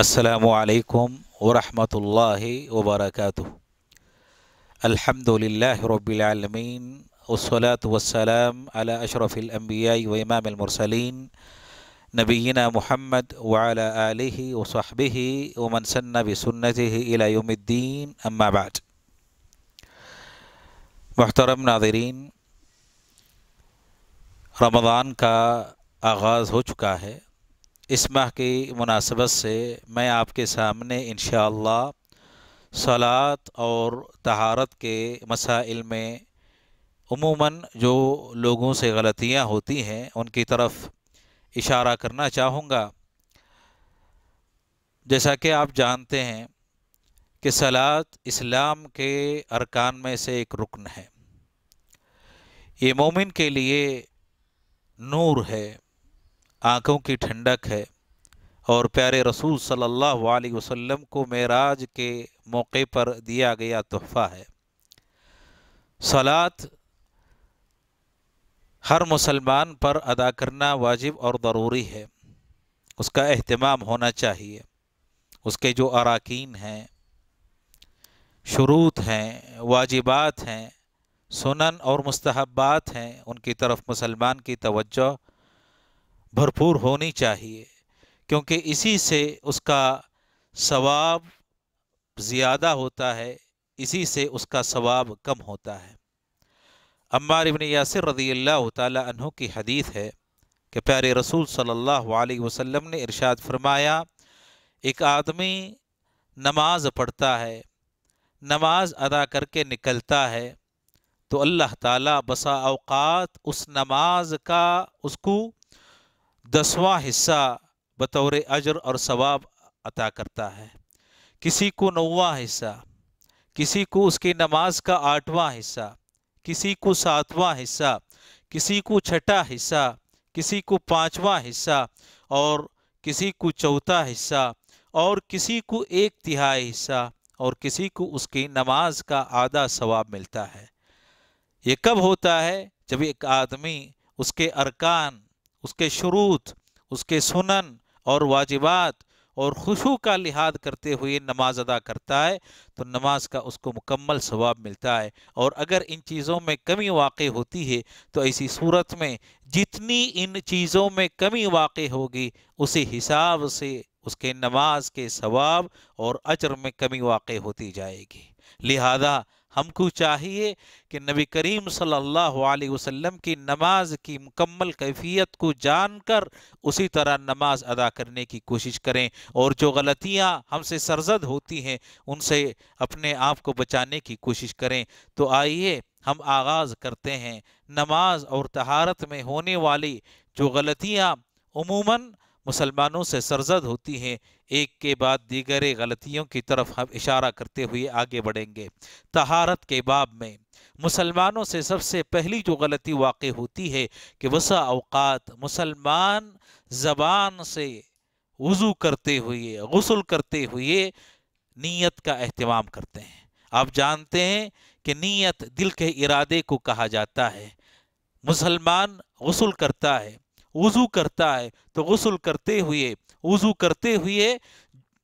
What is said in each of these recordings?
असलकम वरहमल वबरक अलहमदिल्ला रबीआलमीन वसलात वसलाम अला अशरफ़िलम्बिया वमामसलिन नबीना मोहम्मद वाला वसहब वमनसन्ना बसन्नत इलायद्दीन अम्माबाद महतरम नादरीन रमज़ान का आगाज़ हो चुका है इस माह की मुनासबत से मैं आपके सामने इन सलात और तहारत के मसाइल में उमूमन जो लोगों से गलतियां होती हैं उनकी तरफ इशारा करना चाहूँगा जैसा कि आप जानते हैं कि सलात इस्लाम के अरकान में से एक रुकन है ये मोमिन के लिए नूर है आँखों की ठंडक है और प्यारे रसूल सल्लल्लाहु अलैहि वसल्लम को मेराज के मौके पर दिया गया तोहफ़ा है सलात हर मुसलमान पर अदा करना वाजिब और ज़रूरी है उसका अहतमाम होना चाहिए उसके जो अरकान हैं शुरूत हैं वाजिबात हैं सुनन और मुस्तहबात हैं उनकी तरफ मुसलमान की तवज्जो भरपूर होनी चाहिए क्योंकि इसी से उसका सवाब ज़्यादा होता है इसी से उसका सवाब कम होता है अम्मा इबन यासिर रदी अल्लाह की हदीस है कि प्यारे रसूल सल्लल्लाहु अलैहि वसल्लम ने इरशाद फरमाया एक आदमी नमाज पढ़ता है नमाज अदा करके निकलता है तो अल्लाह ताला बसा अवकात उस नमाज का उसको दसवां हिस्सा बतौर अजर और सवाब अता करता है किसी को नौवा हिस्सा किसी को उसकी नमाज का आठवां हिस्सा किसी को सातवां हिस्सा किसी को छठा हिस्सा किसी को पांचवा हिस्सा और किसी को चौथा हिस्सा और किसी को एक तिहाई हिस्सा और किसी को उसकी नमाज का आधा सवाब मिलता है ये कब होता है जब एक आदमी उसके अरकान उसके शुरूत उसके सुनन और वाजिबात और खुशू का लिहाज करते हुए नमाज अदा करता है तो नमाज का उसको मुकम्मल सवाब मिलता है और अगर इन चीज़ों में कमी वाक़ होती है तो ऐसी सूरत में जितनी इन चीज़ों में कमी वाक़ होगी उसी हिसाब से उसके नमाज के सवाब और अजर में कमी वाक़ होती जाएगी लिहाजा हमको चाहिए कि नबी करीम सल्लल्लाहु अलैहि वसल्लम की नमाज की मुकम्मल कैफियत को जानकर उसी तरह नमाज अदा करने की कोशिश करें और जो गलतियां हमसे सरजद होती हैं उनसे अपने आप को बचाने की कोशिश करें तो आइए हम आगाज़ करते हैं नमाज और तहारत में होने वाली जो गलतियां उमूमन मुसलमानों से सरजद होती हैं एक के बाद दीगर गलतियों की तरफ हम इशारा करते हुए आगे बढ़ेंगे तहारत के बाब में मुसलमानों से सबसे पहली जो गलती वाक़ होती है कि वसा अवकात मुसलमान ज़बान से वज़ू करते हुए गसल करते हुए नीयत का अहतमाम करते हैं आप जानते हैं कि नीयत दिल के इरादे को कहा जाता है मुसलमान गसल करता है वज़ू करता है तो गसल करते हुए वज़ू करते हुए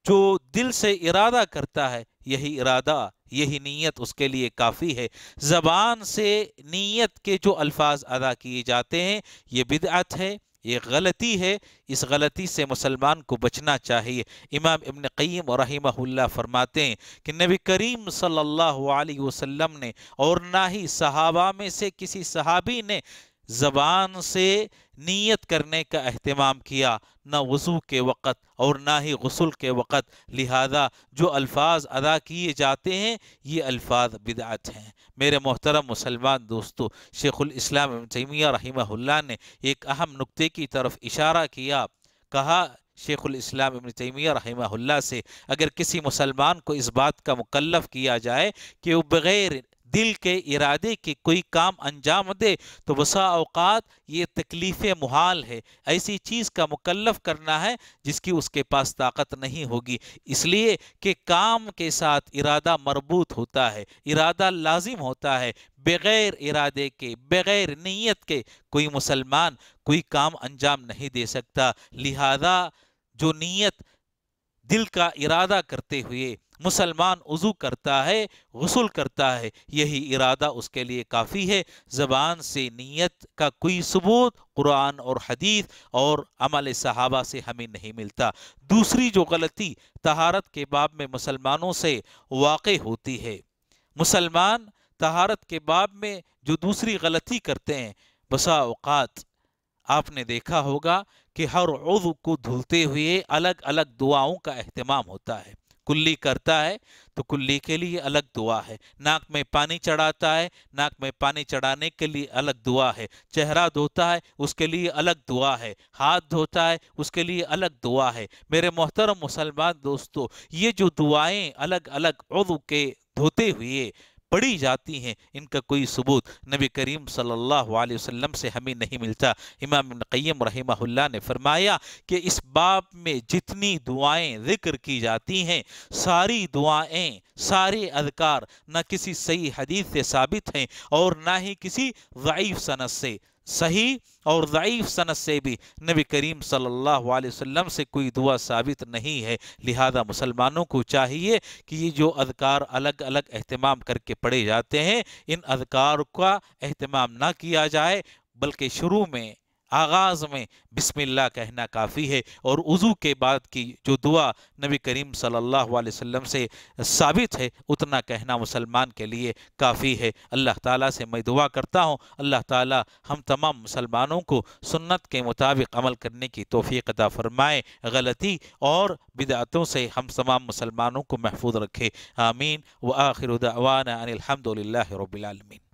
जो दिल से इरादा करता है यही इरादा यही नीयत उसके लिए काफ़ी है ज़बान से नीयत के जो अल्फाज अदा किए जाते हैं ये बिदअत है ये गलती है इस गलती से मुसलमान को बचना चाहिए इमाम इबन क़ीम और रहीमहुल्ला फरमाते हैं कि नबी करीम सल्लल्लाहु अलैहि वसल्लम ने और ना ही सहाबा में से किसी सहाबी ने ज़बान से नीयत करने का अहतमाम किया ना वज़ू के वक़्त और ना ही गसल के वक़्त लिहाजा जो अल्फाज अदा किए जाते हैं ये अल्फाज बिदात हैं मेरे मोहतरम मुसलमान दोस्तों शेख़ुलस्लाम तैमिया रहीमहुल्ला ने एक अहम नुक्ते की तरफ इशारा किया कहा शेख़ुलस्लाम इबन तैमिया रहीमहुल्ला से अगर किसी मुसलमान को इस बात का मुकलफ़ किया जाए कि वो बग़ैर दिल के इरादे के कोई काम अंजाम दे तो बसा अवकात ये तकलीफ़ महाल है ऐसी चीज़ का मुकलफ करना है जिसकी उसके पास ताकत नहीं होगी इसलिए कि काम के साथ इरादा मरबूत होता है इरादा लाजिम होता है बग़ैर इरादे के बग़ैर नीयत के कोई मुसलमान कोई काम अंजाम नहीं दे सकता लिहाजा जो नीयत दिल का इरादा करते हुए मुसलमान वज़ू करता है गसल करता है यही इरादा उसके लिए काफ़ी है ज़बान से नीयत का कोई सबूत कुरान और हदीस और अमल सहाबा से हमें नहीं मिलता दूसरी जो गलती तहारत के बाब में मुसलमानों से वाक़ होती है मुसलमान तहारत के बाब में जो दूसरी गलती करते हैं बसाओकात आपने देखा होगा कि हर उर्व को धुलते हुए अलग अलग दुआओं का अहतमाम होता है कुल्ली करता है तो कुल्ली के लिए अलग दुआ है नाक में पानी चढ़ाता है नाक में पानी चढ़ाने के लिए अलग दुआ है चेहरा धोता है उसके लिए अलग दुआ है हाथ धोता है उसके लिए अलग दुआ है मेरे मोहतरम मुसलमान दोस्तों ये जो दुआएं अलग अलग उर्व के धोते हुए पढ़ी जाती हैं इनका कोई सबूत नबी करीम सल्लल्लाहु अलैहि वसल्लम से हमें नहीं मिलता इमाम क़यम रही ने फरमाया कि इस बाब में जितनी दुआएं ज़िक्र की जाती हैं सारी दुआएं सारे अधिकार ना किसी सही हदीस से साबित हैं और ना ही किसी ज़ीफ़ सनत से सही और ज़ीफ़ सनत से भी नबी करीम सल्लल्लाहु अलैहि वसल्लम से कोई दुआ साबित नहीं है लिहाजा मुसलमानों को चाहिए कि ये जो अदकार अलग अलग अहतमाम करके पढ़े जाते हैं इन अदकार का अहतमाम ना किया जाए बल्कि शुरू में आगाज़ में बिस्मिल्लाह कहना काफ़ी है और उज़ू के बाद की जो दुआ नबी करीम सल्लल्लाहु अलैहि वसल्लम से साबित है उतना कहना मुसलमान के लिए काफ़ी है अल्लाह ताला से मैं दुआ करता हूँ अल्लाह ताला हम तमाम मुसलमानों को सुन्नत के मुताबिक अमल करने की तोफ़ी अदा फरमाए गलती और बिदातों से हम तमाम मुसलमानों को महफूज रखे आमीन व आखिर उदावान अनिलहमदिल्ला रबालमीन